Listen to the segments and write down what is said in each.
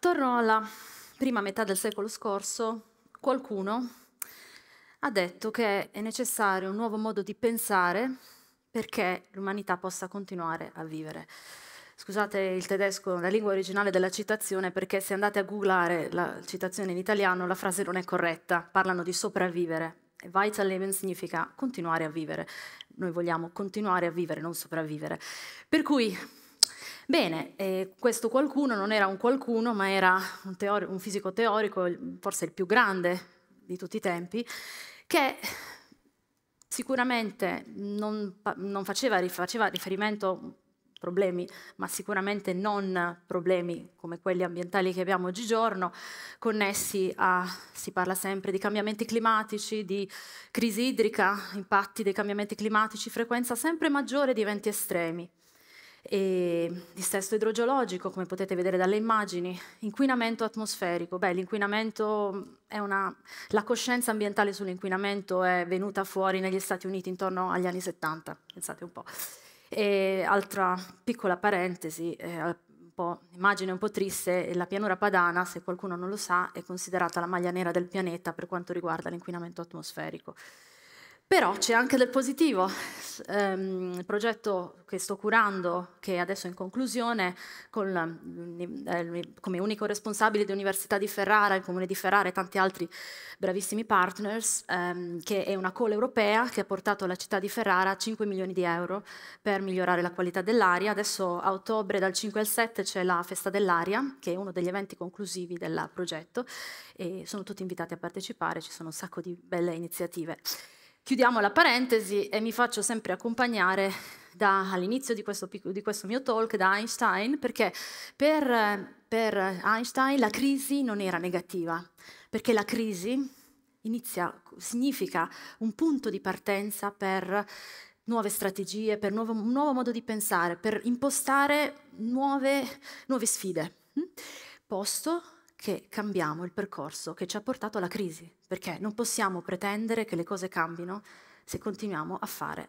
Attorno alla prima metà del secolo scorso, qualcuno ha detto che è necessario un nuovo modo di pensare perché l'umanità possa continuare a vivere. Scusate il tedesco, la lingua originale della citazione, perché se andate a googlare la citazione in italiano la frase non è corretta, parlano di sopravvivere. Vital Weiterleben significa continuare a vivere. Noi vogliamo continuare a vivere, non sopravvivere. Per cui Bene, eh, questo qualcuno non era un qualcuno, ma era un, teorico, un fisico teorico, forse il più grande di tutti i tempi, che sicuramente non, non faceva, faceva, riferimento a problemi, ma sicuramente non problemi come quelli ambientali che abbiamo oggigiorno, connessi a, si parla sempre di cambiamenti climatici, di crisi idrica, impatti dei cambiamenti climatici, frequenza sempre maggiore di eventi estremi e dissesto idrogeologico, come potete vedere dalle immagini, inquinamento atmosferico. Beh, l'inquinamento è una... la coscienza ambientale sull'inquinamento è venuta fuori negli Stati Uniti intorno agli anni 70, pensate un po'. E altra piccola parentesi, eh, un po', immagine un po' triste, la pianura padana, se qualcuno non lo sa, è considerata la maglia nera del pianeta per quanto riguarda l'inquinamento atmosferico. Però c'è anche del positivo. Um, il progetto che sto curando, che adesso è in conclusione, con, mm, eh, come unico responsabile dell'Università di Ferrara, il Comune di Ferrara e tanti altri bravissimi partners, um, che è una call europea che ha portato alla città di Ferrara 5 milioni di euro per migliorare la qualità dell'aria. Adesso a ottobre dal 5 al 7 c'è la Festa dell'Aria, che è uno degli eventi conclusivi del progetto e sono tutti invitati a partecipare, ci sono un sacco di belle iniziative. Chiudiamo la parentesi e mi faccio sempre accompagnare all'inizio di, di questo, mio talk da Einstein, perché per, per Einstein la crisi non era negativa, perché la crisi inizia, significa un punto di partenza per nuove strategie, per nuovo, un nuovo modo di pensare, per impostare nuove, nuove sfide. Hm? Posto che cambiamo il percorso che ci ha portato alla crisi, perché non possiamo pretendere che le cose cambino se continuiamo a fare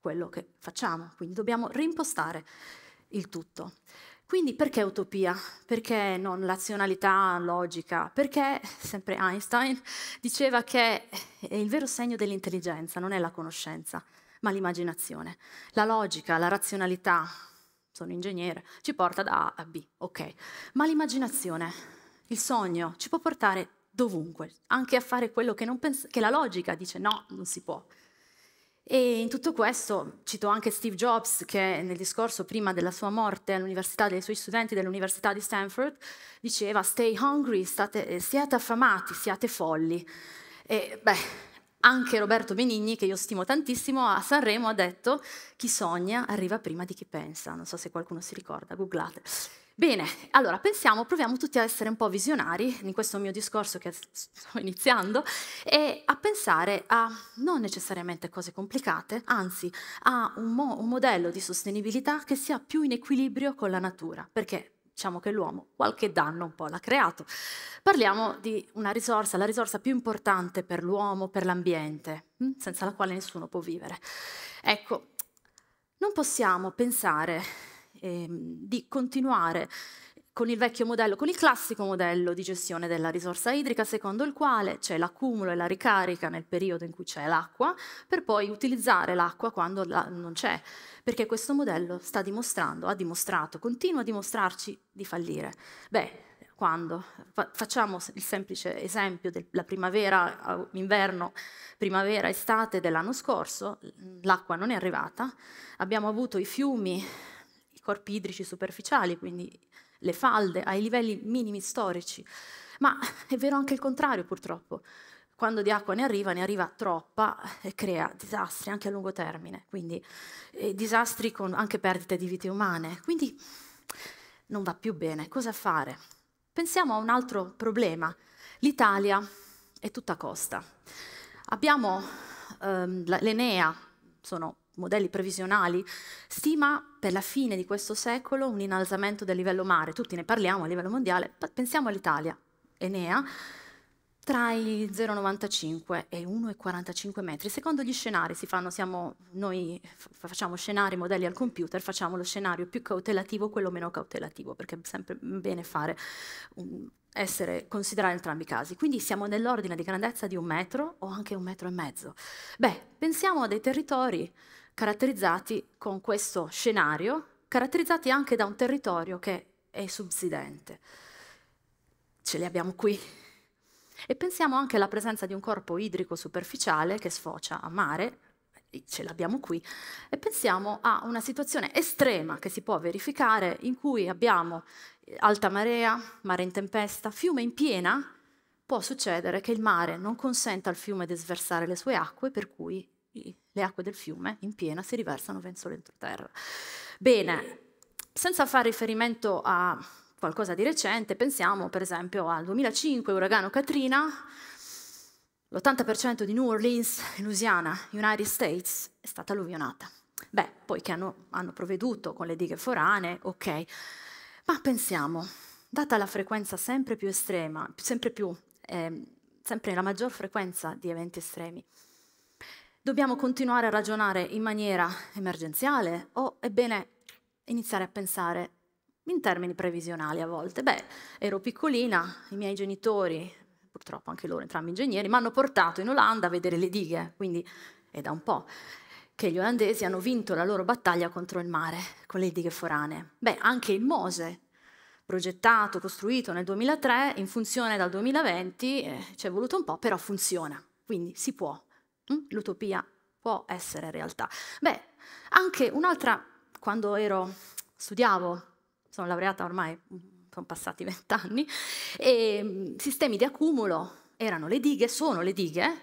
quello che facciamo, quindi dobbiamo rimpostare il tutto. Quindi perché utopia? Perché non razionalità logica? Perché, sempre Einstein, diceva che il vero segno dell'intelligenza non è la conoscenza, ma l'immaginazione. La logica, la razionalità, sono ingegnere, ci porta da A a B, ok, ma l'immaginazione il sogno ci può portare dovunque, anche a fare quello che, che la logica dice no, non si può. E in tutto questo cito anche Steve Jobs che nel discorso prima della sua morte all'università dei suoi studenti dell'università di Stanford diceva stay hungry, state, eh, siate affamati, siate folli. E beh, anche Roberto Benigni, che io stimo tantissimo, a Sanremo ha detto chi sogna arriva prima di chi pensa. Non so se qualcuno si ricorda, googlate. Bene, allora pensiamo, proviamo tutti a essere un po' visionari in questo mio discorso che sto iniziando e a pensare a non necessariamente cose complicate, anzi a un, mo un modello di sostenibilità che sia più in equilibrio con la natura, perché diciamo che l'uomo qualche danno un po' l'ha creato. Parliamo di una risorsa, la risorsa più importante per l'uomo, per l'ambiente, hm, senza la quale nessuno può vivere. Ecco, non possiamo pensare Ehm, di continuare con il vecchio modello, con il classico modello di gestione della risorsa idrica, secondo il quale c'è l'accumulo e la ricarica nel periodo in cui c'è l'acqua, per poi utilizzare l'acqua quando la non c'è, perché questo modello sta dimostrando, ha dimostrato, continua a dimostrarci di fallire. Beh, quando? facciamo il semplice esempio della primavera, inverno, primavera, estate dell'anno scorso, l'acqua non è arrivata, abbiamo avuto i fiumi corpi idrici superficiali, quindi le falde, ai livelli minimi storici. Ma è vero anche il contrario, purtroppo. Quando di acqua ne arriva, ne arriva troppa e crea disastri anche a lungo termine, quindi eh, disastri con anche perdite di vite umane. Quindi non va più bene. Cosa fare? Pensiamo a un altro problema. L'Italia è tutta costa. Abbiamo ehm, l'Enea, sono modelli previsionali, stima per la fine di questo secolo un innalzamento del livello mare, tutti ne parliamo a livello mondiale, pensiamo all'Italia, Enea, tra i 0,95 e 1,45 metri. Secondo gli scenari si fanno, siamo, noi facciamo scenari, modelli al computer, facciamo lo scenario più cautelativo, quello meno cautelativo, perché è sempre bene fare, essere, considerare entrambi i casi. Quindi siamo nell'ordine di grandezza di un metro o anche un metro e mezzo. Beh, pensiamo a dei territori caratterizzati con questo scenario, caratterizzati anche da un territorio che è subsidente. Ce li abbiamo qui. E pensiamo anche alla presenza di un corpo idrico superficiale che sfocia a mare, ce l'abbiamo qui, e pensiamo a una situazione estrema che si può verificare in cui abbiamo eh, alta marea, mare in tempesta, fiume in piena, può succedere che il mare non consenta al fiume di sversare le sue acque, per cui le acque del fiume in piena si riversano verso l'entroterra. Bene, eh. senza fare riferimento a qualcosa di recente, pensiamo per esempio al 2005, uragano Katrina, l'80% di New Orleans, Louisiana, United States, è stata alluvionata. Beh, poi che hanno, hanno provveduto con le dighe forane, ok. Ma pensiamo, data la frequenza sempre più estrema, sempre più, eh, sempre la maggior frequenza di eventi estremi, dobbiamo continuare a ragionare in maniera emergenziale o è bene iniziare a pensare in termini previsionali a volte. Beh, ero piccolina, i miei genitori, purtroppo anche loro entrambi ingegneri, mi hanno portato in Olanda a vedere le dighe, quindi è da un po' che gli olandesi hanno vinto la loro battaglia contro il mare con le dighe foranee. Beh, anche il Mose, progettato, costruito nel 2003, in funzione dal 2020, eh, ci è voluto un po', però funziona, quindi si può. Hm? L'utopia può essere realtà. Beh, anche un'altra, quando ero, studiavo, sono laureata ormai, mm, sono passati vent'anni, e ehm, sistemi di accumulo erano le dighe, sono le dighe,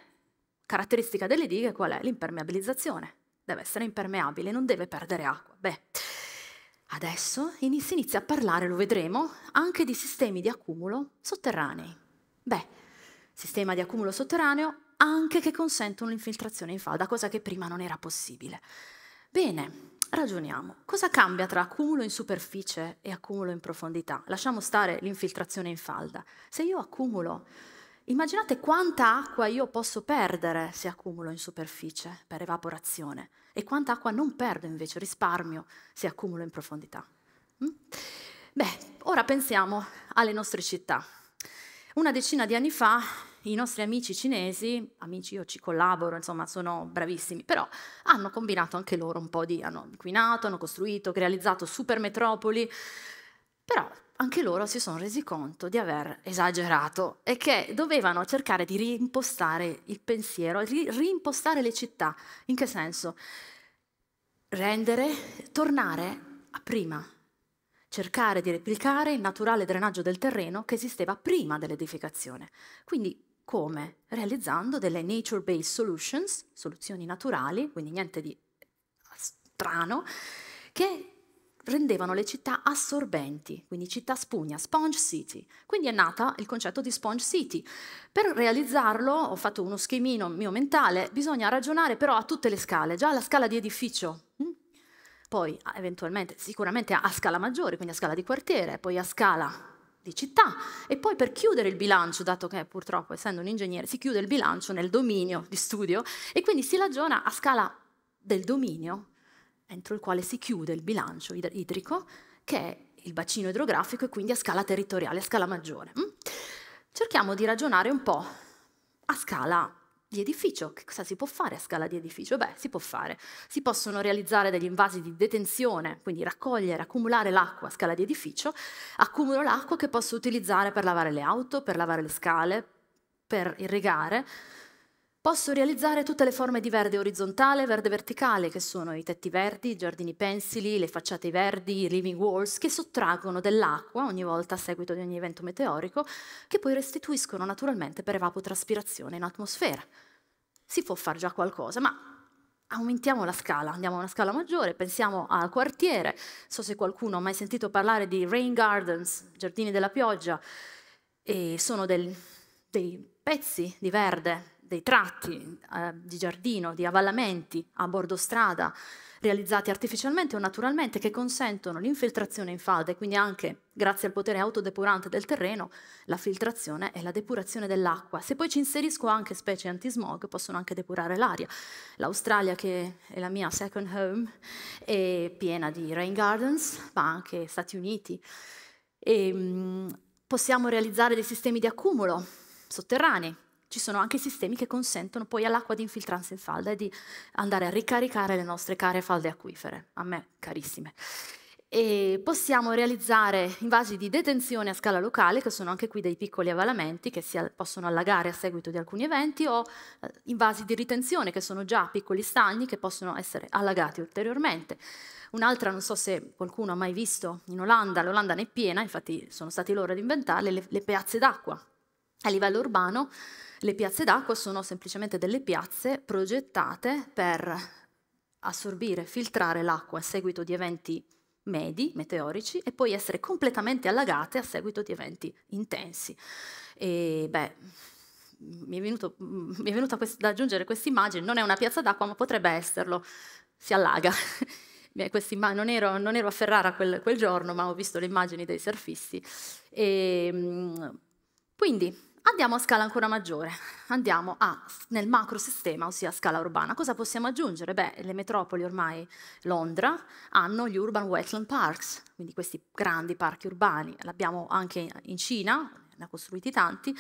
caratteristica delle dighe qual è? L'impermeabilizzazione. Deve essere impermeabile, non deve perdere acqua. Beh, adesso si inizia a parlare, lo vedremo, anche di sistemi di accumulo sotterranei. Beh, sistema di accumulo sotterraneo anche che consentono l'infiltrazione in falda, cosa che prima non era possibile. Bene, ragioniamo. Cosa cambia tra accumulo in superficie e accumulo in profondità? Lasciamo stare l'infiltrazione in falda. Se io accumulo, immaginate quanta acqua io posso perdere se accumulo in superficie per evaporazione e quanta acqua non perdo invece, risparmio se accumulo in profondità. Mm? Beh, ora pensiamo alle nostre città. Una decina di anni fa i nostri amici cinesi, amici io ci collaboro, insomma sono bravissimi, però hanno combinato anche loro un po' di, hanno inquinato, hanno costruito, realizzato super metropoli, però anche loro si sono resi conto di aver esagerato e che dovevano cercare di rimpostare il pensiero, ri rimpostare le città. In che senso? Rendere, tornare a prima, cercare di replicare il naturale drenaggio del terreno che esisteva prima dell'edificazione. Quindi come? Realizzando delle nature-based solutions, soluzioni naturali, quindi niente di eh, strano, che rendevano le città assorbenti, quindi città spugna, sponge city. Quindi è nata il concetto di sponge city. Per realizzarlo, ho fatto uno schemino mio mentale, bisogna ragionare però a tutte le scale, già alla scala di edificio, hm? poi eventualmente, sicuramente a scala maggiore, quindi a scala di quartiere, poi a scala di città e poi per chiudere il bilancio, dato che purtroppo essendo un ingegnere si chiude il bilancio nel dominio di studio e quindi si ragiona a scala del dominio entro il quale si chiude il bilancio idrico che è il bacino idrografico e quindi a scala territoriale, a scala maggiore. Mm? Cerchiamo di ragionare un po' a scala di edificio. Che cosa si può fare a scala di edificio? Beh, si può fare. Si possono realizzare degli invasi di detenzione, quindi raccogliere, accumulare l'acqua a scala di edificio. Accumulo l'acqua che posso utilizzare per lavare le auto, per lavare le scale, per irrigare. Posso realizzare tutte le forme di verde orizzontale verde verticale, che sono i tetti verdi, i giardini pensili, le facciate verdi, i living walls, che sottraggono dell'acqua ogni volta a seguito di ogni evento meteorico, che poi restituiscono naturalmente per evapotraspirazione in atmosfera. Si può fare già qualcosa, ma aumentiamo la scala, andiamo a una scala maggiore, pensiamo al quartiere. So se qualcuno ha mai sentito parlare di rain gardens, giardini della pioggia, e sono del, dei pezzi di verde dei tratti eh, di giardino, di avallamenti a bordo strada realizzati artificialmente o naturalmente che consentono l'infiltrazione in falda e quindi anche grazie al potere autodepurante del terreno la filtrazione e la depurazione dell'acqua. Se poi ci inserisco anche specie antismog possono anche depurare l'aria. L'Australia che è la mia second home è piena di rain gardens ma anche Stati Uniti e, ehm, possiamo realizzare dei sistemi di accumulo sotterranei ci sono anche sistemi che consentono poi all'acqua di infiltrarsi in falda e di andare a ricaricare le nostre care falde acquifere, a me carissime. E possiamo realizzare invasi di detenzione a scala locale, che sono anche qui dei piccoli avvalamenti che si possono allagare a seguito di alcuni eventi, o eh, invasi di ritenzione, che sono già piccoli stagni che possono essere allagati ulteriormente. Un'altra, non so se qualcuno ha mai visto in Olanda, l'Olanda ne è piena, infatti sono stati loro ad inventarle, le, le piazze d'acqua a livello urbano le piazze d'acqua sono semplicemente delle piazze progettate per assorbire, filtrare l'acqua a seguito di eventi medi, meteorici, e poi essere completamente allagate a seguito di eventi intensi. E beh, mi è, venuto, mi è venuta da aggiungere questa immagine, non è una piazza d'acqua, ma potrebbe esserlo, si allaga. non, ero, non, ero, a Ferrara quel, quel, giorno, ma ho visto le immagini dei surfisti. E, ehm, quindi Andiamo a scala ancora maggiore, andiamo a, nel sistema, ossia a scala urbana. Cosa possiamo aggiungere? Beh, le metropoli ormai, Londra, hanno gli urban wetland parks, quindi questi grandi parchi urbani. L'abbiamo anche in Cina, ne ha costruiti tanti.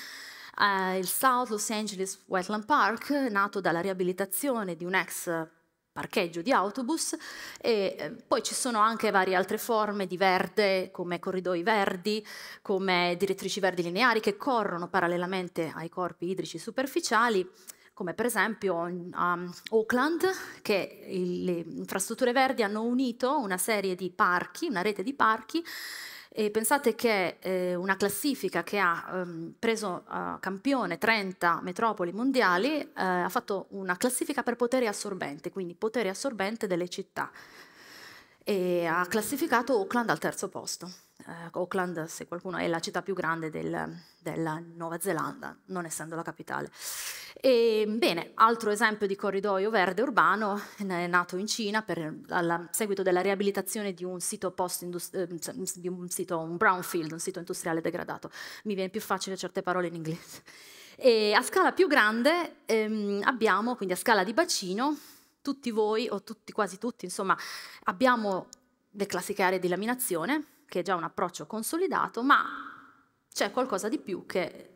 Eh, il South Los Angeles Wetland Park, nato dalla riabilitazione di un ex parcheggio di autobus e ehm, poi ci sono anche varie altre forme di verde come corridoi verdi, come direttrici verdi lineari che corrono parallelamente ai corpi idrici superficiali come per esempio mm, a um, Auckland, che le infrastrutture verdi hanno unito una serie di parchi, una rete di parchi e pensate che eh, una classifica che ha ehm, preso eh, campione 30 metropoli mondiali eh, ha fatto una classifica per potere assorbente, quindi potere assorbente delle città e ha classificato Auckland al terzo posto. Uh, Auckland, se qualcuno è la città più grande del, della Nuova Zelanda, non essendo la capitale. E, bene, altro esempio di corridoio verde urbano è nato in Cina per, a seguito della riabilitazione di un sito post industriale ehm, di un sito, un brownfield, un sito industriale degradato. Mi viene più facile certe parole in inglese. E a scala più grande ehm, abbiamo, quindi a scala di bacino, tutti voi, o tutti, quasi tutti, insomma, abbiamo le classiche aree di laminazione, che è già un approccio consolidato, ma c'è qualcosa di più che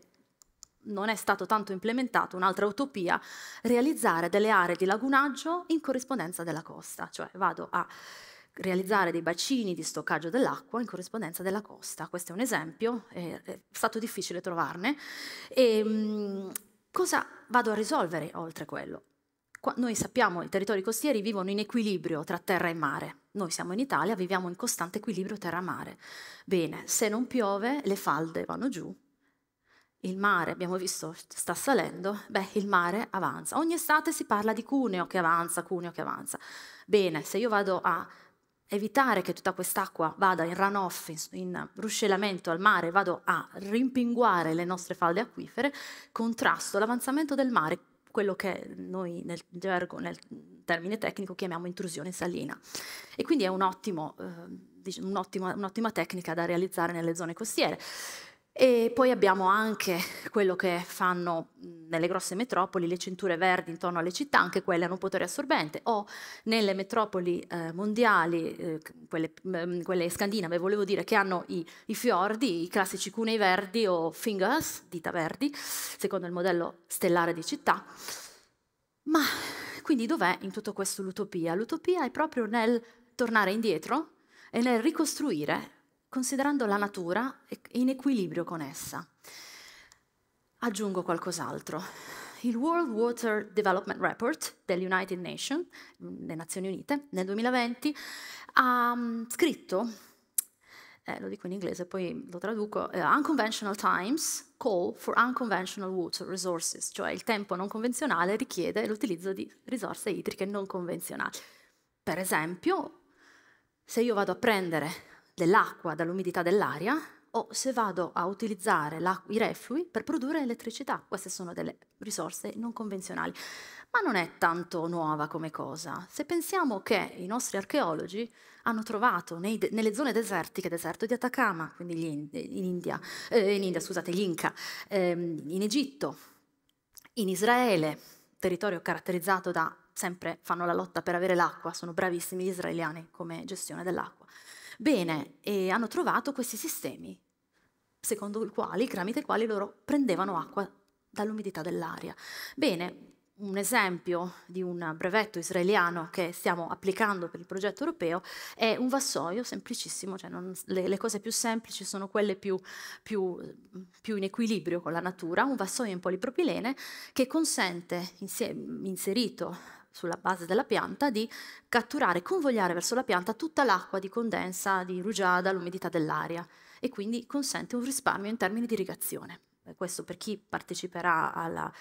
non è stato tanto implementato, un'altra utopia, realizzare delle aree di lagunaggio in corrispondenza della costa, cioè vado a realizzare dei bacini di stoccaggio dell'acqua in corrispondenza della costa. Questo è un esempio, è stato difficile trovarne. E, ehm, cosa vado a risolvere oltre quello? noi sappiamo che i territori costieri vivono in equilibrio tra terra e mare. Noi siamo in Italia, viviamo in costante equilibrio terra-mare. Bene, se non piove, le falde vanno giù, il mare, abbiamo visto, sta salendo, beh, il mare avanza. Ogni estate si parla di cuneo che avanza, cuneo che avanza. Bene, se io vado a evitare che tutta quest'acqua vada in runoff, in ruscellamento al mare, vado a rimpinguare le nostre falde acquifere, contrasto l'avanzamento del mare, quello che noi nel gergo, nel termine tecnico, chiamiamo intrusione salina. E quindi è eh, un'ottima un eh, un tecnica da realizzare nelle zone costiere. E poi abbiamo anche quello che fanno mhmm, nelle grosse metropoli, le cinture verdi intorno alle città, anche quelle hanno un potere assorbente, o nelle metropoli eh, mondiali, eh, quelle, mh, mhmm, quelle, scandinave, volevo dire, che hanno i, i, fiordi, i classici cunei verdi o fingers, dita verdi, secondo il modello stellare di città. Ma quindi dov'è in tutto questo l'utopia? L'utopia è proprio nel tornare indietro e nel ricostruire considerando la natura in equilibrio con essa. Aggiungo qualcos'altro. Il World Water Development Report delle United Nations, mm, le Nazioni Unite, nel 2020 ha mm, scritto, eh, lo dico in inglese, poi lo traduco, eh, Unconventional Times Call for Unconventional Water Resources, cioè il tempo non convenzionale richiede l'utilizzo di risorse idriche non convenzionali. Per esempio, se io vado a prendere dell'acqua dall'umidità dell'aria o se vado a utilizzare i reflui per produrre elettricità. Queste sono delle risorse non convenzionali. Ma non è tanto nuova come cosa. Se pensiamo che i nostri archeologi hanno trovato nei, nelle zone desertiche, deserto di Atacama, quindi in, in, India, eh, in India, scusate, gli Inca, ehm, in Egitto, in Israele, territorio caratterizzato da sempre fanno la lotta per avere l'acqua, sono bravissimi gli israeliani come gestione dell'acqua. Bene, e hanno trovato questi sistemi, secondo i quali, tramite i quali loro prendevano acqua dall'umidità dell'aria. Bene, un esempio di un brevetto israeliano che stiamo applicando per il progetto europeo è un vassoio semplicissimo, cioè non, le, le, cose più semplici sono quelle più, più, più, in equilibrio con la natura, un vassoio in polipropilene che consente, inserito sulla base della pianta, di catturare, convogliare verso la pianta tutta l'acqua di condensa, di rugiada, l'umidità dell'aria e quindi consente un risparmio in termini di irrigazione. Questo per chi parteciperà alla...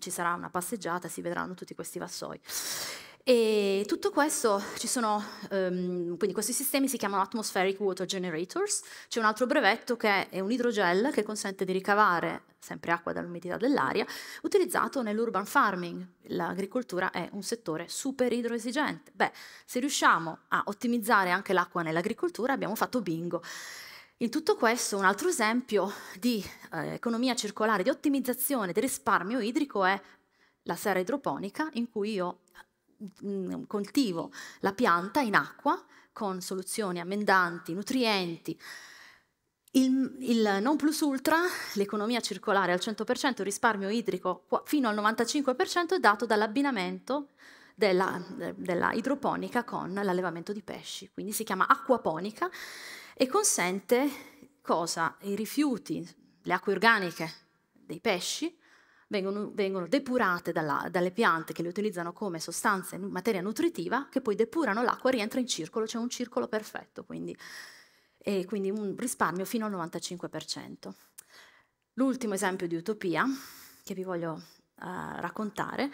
ci sarà una passeggiata, si vedranno tutti questi vassoi. E tutto questo, ci sono, um, quindi questi sistemi si chiamano Atmospheric Water Generators, c'è un altro brevetto che è un idrogel che consente di ricavare sempre acqua dall'umidità dell'aria, utilizzato nell'urban farming. L'agricoltura è un settore super idroesigente. Beh, se riusciamo a ottimizzare anche l'acqua nell'agricoltura abbiamo fatto bingo. In tutto questo un altro esempio di eh, economia circolare, di ottimizzazione del risparmio idrico è la serra idroponica in cui io Mm, mm, coltivo la pianta in acqua con soluzioni ammendanti, nutrienti. Il, il non plus ultra, l'economia circolare al 100%, il risparmio idrico fino al 95% è dato dall'abbinamento della, della, idroponica con l'allevamento di pesci, quindi si chiama acquaponica e consente cosa? I rifiuti, le acque organiche dei pesci vengono, vengono depurate dalla, dalle piante che le utilizzano come sostanze, materia nutritiva, che poi depurano l'acqua e rientra in circolo, c'è cioè un circolo perfetto, quindi, e quindi un risparmio fino al 95%. L'ultimo esempio di utopia che vi voglio uh, raccontare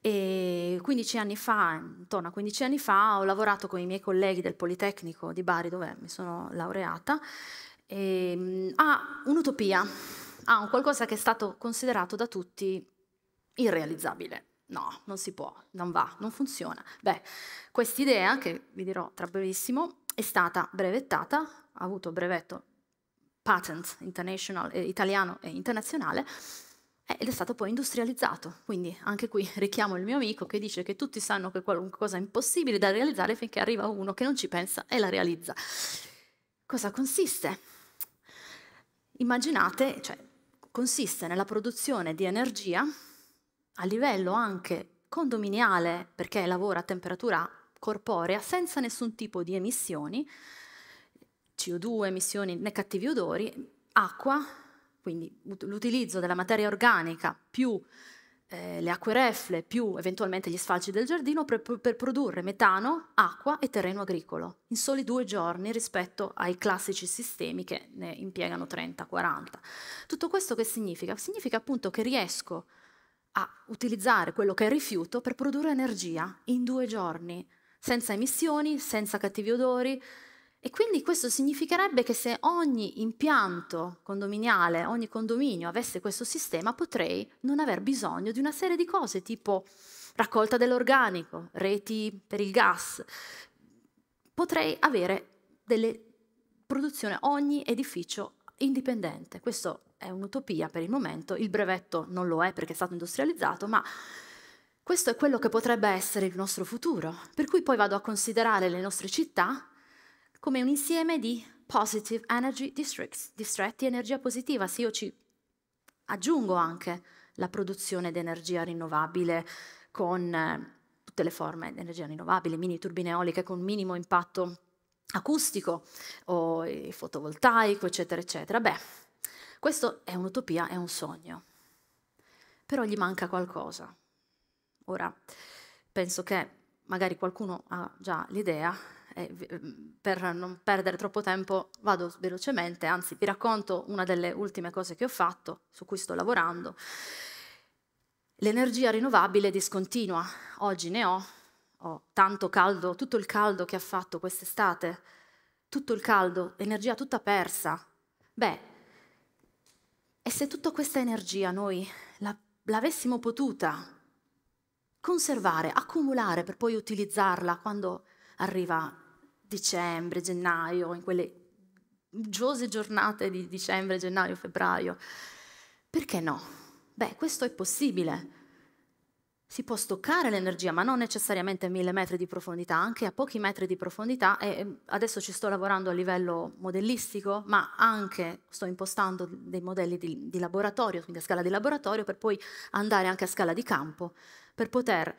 e 15 anni fa, intorno a 15 anni fa, ho lavorato con i miei colleghi del Politecnico di Bari, dove mi sono laureata, e, mm, a ah, un'utopia a un qualcosa che è stato considerato da tutti irrealizzabile. No, non si può, non va, non funziona. Beh, quest'idea, che vi dirò tra brevissimo, è stata brevettata, ha avuto brevetto patent eh, italiano e internazionale, eh, ed è stato poi industrializzato. Quindi anche qui richiamo il mio amico che dice che tutti sanno che qualcosa è impossibile da realizzare finché arriva uno che non ci pensa e la realizza. Cosa consiste? Immaginate, cioè consiste nella produzione di energia a livello anche condominiale, perché lavora a temperatura corporea senza nessun tipo di emissioni, CO2, emissioni né cattivi odori, acqua, quindi l'utilizzo della materia organica più eh, le acque reflue più eventualmente gli sfalci del giardino per, per, produrre metano, acqua e terreno agricolo in soli due giorni rispetto ai classici sistemi che ne impiegano 30-40. Tutto questo che significa? Significa appunto che riesco a utilizzare quello che è rifiuto per produrre energia in due giorni, senza emissioni, senza cattivi odori, e quindi questo significherebbe che se ogni impianto condominiale, ogni condominio avesse questo sistema, potrei non aver bisogno di una serie di cose tipo raccolta dell'organico, reti per il gas. Potrei avere delle produzioni ogni edificio indipendente. Questo è un'utopia per il momento, il brevetto non lo è perché è stato industrializzato, ma questo è quello che potrebbe essere il nostro futuro. Per cui poi vado a considerare le nostre città come un insieme di positive energy districts, distretti energia positiva. Se io ci aggiungo anche la produzione di energia rinnovabile con eh, tutte le forme di energia rinnovabile, mini turbine eoliche con minimo impatto acustico o fotovoltaico, eccetera, eccetera. Beh, questo è un'utopia, è un sogno. Però gli manca qualcosa. Ora, penso che magari qualcuno ha già l'idea, eh, per non perdere troppo tempo vado velocemente, anzi vi racconto una delle ultime cose che ho fatto, su cui sto lavorando. L'energia rinnovabile discontinua, oggi ne ho, ho tanto caldo, tutto il caldo che ha fatto quest'estate, tutto il caldo, energia tutta persa. Beh, e se tutta questa energia noi l'avessimo potuta conservare, accumulare per poi utilizzarla quando arriva dicembre, gennaio, in quelle uggiose giornate di dicembre, gennaio, febbraio. Perché no? Beh, questo è possibile. Si può stoccare l'energia, ma non necessariamente a mille metri di profondità, anche a pochi metri di profondità. E ehm, adesso ci sto lavorando a livello modellistico, ma anche sto impostando dei modelli di, di laboratorio, quindi a scala di laboratorio, per poi andare anche a scala di campo, per poter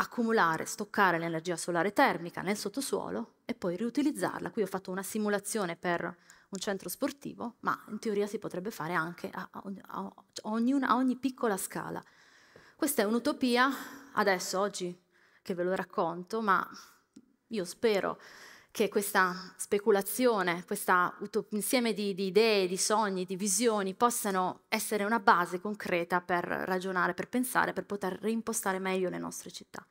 accumulare, stoccare l'energia solare termica nel sottosuolo e poi riutilizzarla. Qui ho fatto una simulazione per un centro sportivo, ma in teoria si potrebbe fare anche a, a, ogni, a ogni piccola scala. Questa è un'utopia, adesso, oggi che ve lo racconto, ma io spero che questa speculazione, questo insieme di, di, idee, di sogni, di visioni possano essere una base concreta per ragionare, per pensare, per poter reimpostare meglio le nostre città.